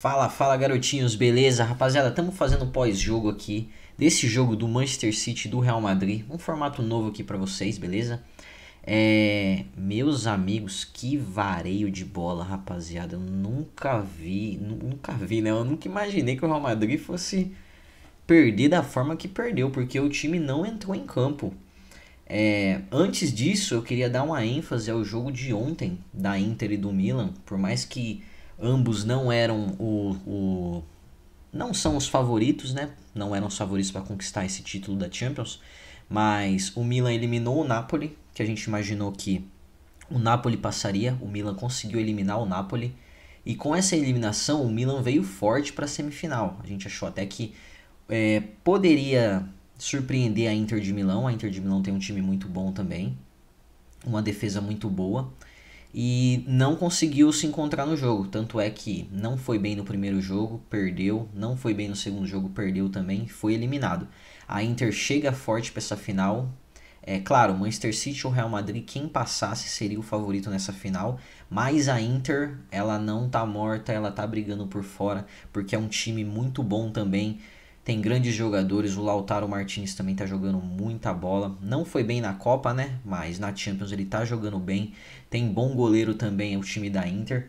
Fala, fala garotinhos, beleza? Rapaziada, estamos fazendo pós-jogo aqui desse jogo do Manchester City do Real Madrid. Um formato novo aqui para vocês, beleza? É... Meus amigos, que vareio de bola, rapaziada. Eu nunca vi, nunca vi, né? Eu nunca imaginei que o Real Madrid fosse perder da forma que perdeu, porque o time não entrou em campo. É, antes disso, eu queria dar uma ênfase ao jogo de ontem da Inter e do Milan, por mais que Ambos não eram o, o não são os favoritos, né? Não eram os favoritos para conquistar esse título da Champions, mas o Milan eliminou o Napoli, que a gente imaginou que o Napoli passaria, o Milan conseguiu eliminar o Napoli. E com essa eliminação, o Milan veio forte para a semifinal. A gente achou até que é, poderia surpreender a Inter de Milão. A Inter de Milão tem um time muito bom também, uma defesa muito boa e não conseguiu se encontrar no jogo. Tanto é que não foi bem no primeiro jogo, perdeu, não foi bem no segundo jogo, perdeu também, foi eliminado. A Inter chega forte para essa final. É claro, Manchester City ou Real Madrid, quem passasse seria o favorito nessa final, mas a Inter, ela não tá morta, ela tá brigando por fora, porque é um time muito bom também. Tem grandes jogadores, o Lautaro Martins também está jogando muita bola. Não foi bem na Copa, né? Mas na Champions ele está jogando bem. Tem bom goleiro também o time da Inter.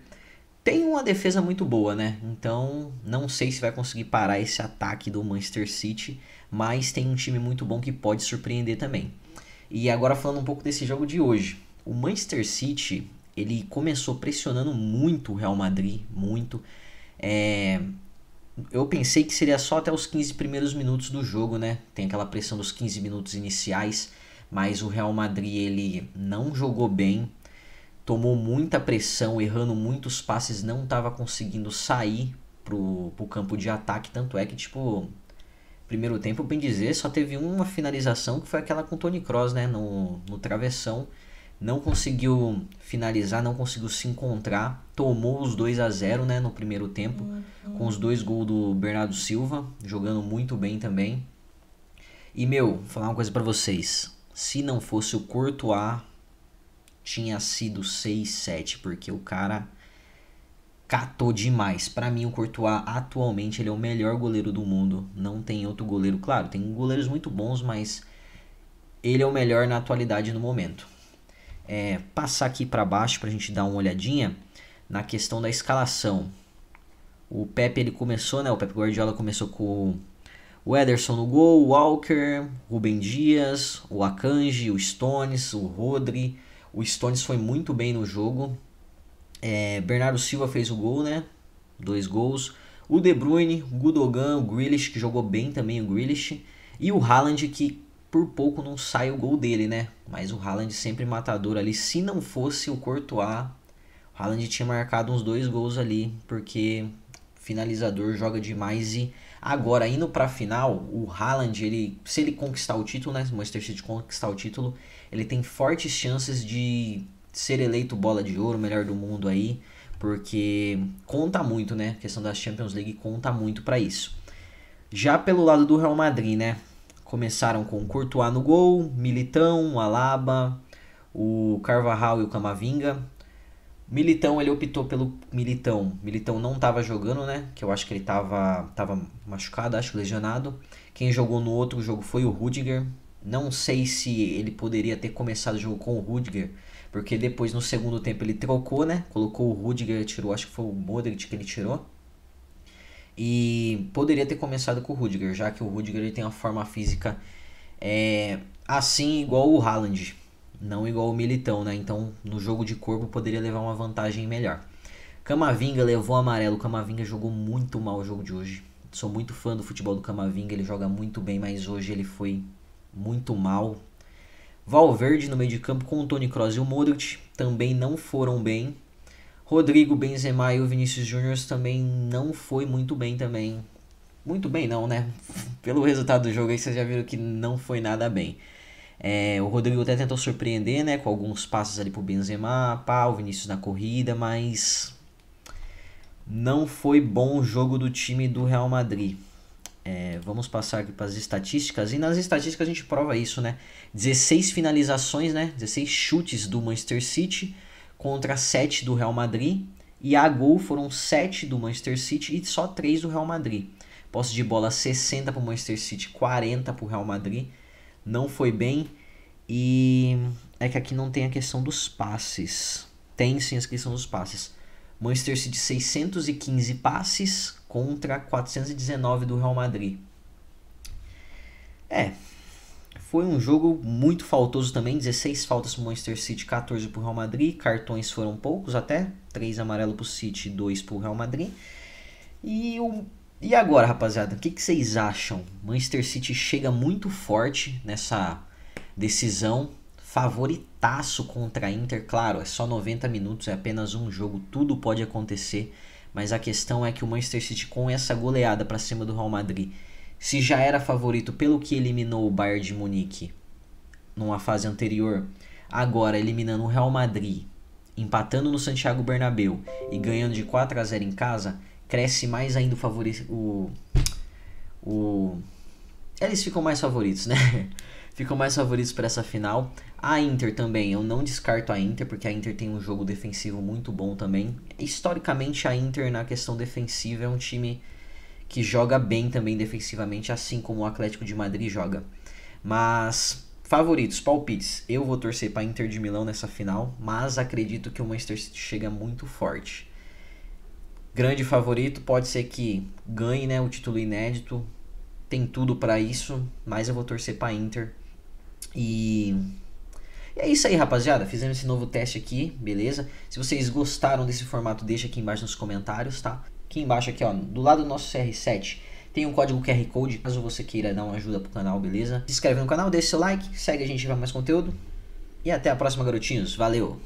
Tem uma defesa muito boa, né? Então, não sei se vai conseguir parar esse ataque do Manchester City, mas tem um time muito bom que pode surpreender também. E agora falando um pouco desse jogo de hoje. O Manchester City, ele começou pressionando muito o Real Madrid, muito. É, eu pensei que seria só até os 15 primeiros minutos do jogo, né? Tem aquela pressão dos 15 minutos iniciais, mas o Real Madrid ele não jogou bem, tomou muita pressão, errando muitos passes, não estava conseguindo sair pro, pro campo de ataque, tanto é que tipo primeiro tempo, bem dizer, só teve uma finalização que foi aquela com o Tony Kroos, né, no, no travessão não conseguiu finalizar, não conseguiu se encontrar, tomou os 2 a 0 né, no primeiro tempo, uhum. com os dois gols do Bernardo Silva, jogando muito bem também. E meu, vou falar uma coisa para vocês, se não fosse o Courtois, tinha sido 6 7, porque o cara catou demais. Para mim o Courtois atualmente ele é o melhor goleiro do mundo, não tem outro goleiro, claro, tem goleiros muito bons, mas ele é o melhor na atualidade no momento é, passar aqui para baixo para a gente dar uma olhadinha na questão da escalação. O Pepe ele começou, né? O Pepe Guardiola começou com o Ederson no gol, o Walker, Rubem Dias, o Akanji, o Stones, o Rodri. O Stones foi muito bem no jogo. É, Bernardo Silva fez o gol, né? Dois gols. O De Bruyne, o Gudogan, o Grealish, que jogou bem também o Grealish. E o Haaland, que por pouco não sai o gol dele, né? Mas o Haaland sempre matador ali. Se não fosse o Courtois, o Haaland tinha marcado uns dois gols ali, porque finalizador joga demais e agora indo para final, o Haaland, ele, se ele conquistar o título, né, se o Manchester City conquistar o título, ele tem fortes chances de ser eleito bola de ouro, melhor do mundo aí, porque conta muito, né? A questão da Champions League conta muito para isso. Já pelo lado do Real Madrid, né? Começaram com Courtois no gol, Militão, Alaba, o Carvajal e o Camavinga. Militão, ele optou pelo Militão. Militão não estava jogando, né? Que eu acho que ele estava tava machucado, acho lesionado. Quem jogou no outro jogo foi o Rudiger. Não sei se ele poderia ter começado o jogo com o Rudiger, porque depois no segundo tempo ele trocou, né? Colocou o Rudiger, tirou, acho que foi o Modric que ele tirou. E poderia ter começado com o Rudiger, já que o Rudiger ele tem uma forma física é, assim igual o Haaland, não igual o Militão, né? Então, no jogo de corpo poderia levar uma vantagem melhor. Camavinga levou amarelo, Camavinga jogou muito mal o jogo de hoje. Sou muito fã do futebol do Camavinga, ele joga muito bem, mas hoje ele foi muito mal. Valverde no meio de campo com o Toni Kroos e o Modric também não foram bem. Rodrigo Benzema e o Vinícius Júnior também não foi muito bem também. Muito bem não, né? Pelo resultado do jogo aí vocês já viram que não foi nada bem. É, o Rodrigo até tentou surpreender, né? Com alguns passos ali pro Benzema, pá, o Vinícius na corrida, mas não foi bom o jogo do time do Real Madrid. É, vamos passar aqui para as estatísticas. E nas estatísticas a gente prova isso, né? 16 finalizações, né? 16 chutes do Manchester City contra 7 do Real Madrid. E a gol foram 7 do Manchester City e só 3 do Real Madrid. Posse de bola 60 para o Manchester City, 40 para o Real Madrid. Não foi bem. E é que aqui não tem a questão dos passes. Tem sim a questão dos passes. Manchester City 615 passes contra 419 do Real Madrid. É, foi um jogo muito faltoso também, 16 faltas para o Manchester City, 14 para o Real Madrid, cartões foram poucos até, 3 amarelo para o City, 2 para o Real Madrid. E, o... e agora, rapaziada, o que, que vocês acham? Manchester City chega muito forte nessa decisão, favoritaço contra a Inter, claro, é só 90 minutos, é apenas um jogo, tudo pode acontecer, mas a questão é que o Manchester City com essa goleada para cima do Real Madrid se já era favorito pelo que eliminou o Bayern de Munique numa fase anterior, agora eliminando o Real Madrid, empatando no Santiago Bernabéu e ganhando de 4 a 0 em casa, cresce mais ainda o favorito o, eles ficam mais favoritos, né? ficam mais favoritos para essa final. A Inter também, eu não descarto a Inter, porque a Inter tem um jogo defensivo muito bom também. Historicamente, a Inter, na questão defensiva, é um time que joga bem também defensivamente, assim como o Atlético de Madrid joga. Mas favoritos, palpites. Eu vou torcer para Inter de Milão nessa final, mas acredito que o Manchester City chega muito forte. Grande favorito, pode ser que ganhe, né, o título inédito. Tem tudo para isso, mas eu vou torcer para Inter. E é isso aí, rapaziada. Fizemos esse novo teste aqui, beleza? Se vocês gostaram desse formato, deixa aqui embaixo nos comentários, tá? aqui embaixo, aqui ó, do lado do nosso CR7, tem um código QR Code, caso você queira dar uma ajuda pro canal, beleza? Se inscreve no canal, deixa seu like, segue a gente para mais conteúdo. E até a próxima, garotinhos. Valeu!